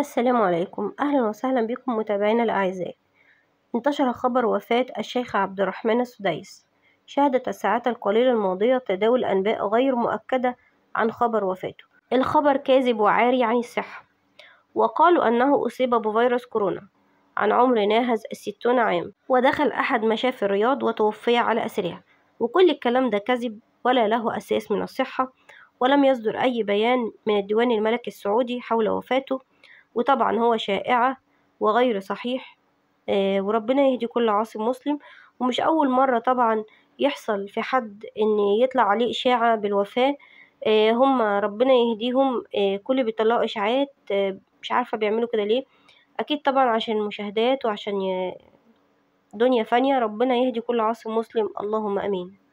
السلام عليكم أهلا وسهلا بكم متابعينا الأعزاء انتشر خبر وفاة الشيخ عبد الرحمن السديس شهدت الساعات القليلة الماضية تداول أنباء غير مؤكدة عن خبر وفاته الخبر كاذب وعاري عن الصحة وقالوا أنه أصيب بفيروس كورونا عن عمر ناهز الستون عام ودخل أحد مشافي الرياض وتوفي على أسرها وكل الكلام ده كذب ولا له أساس من الصحة ولم يصدر أي بيان من الديوان الملكي السعودي حول وفاته وطبعا هو شائعة وغير صحيح آه، وربنا يهدي كل عاصم مسلم ومش أول مرة طبعا يحصل في حد إن يطلع عليه إشاعة بالوفاة آه، هم ربنا يهديهم آه، كل بيطلعوا إشاعات مش عارفة بيعملوا كده ليه أكيد طبعا عشان المشاهدات وعشان دنيا فانية ربنا يهدي كل عاصم مسلم اللهم أمين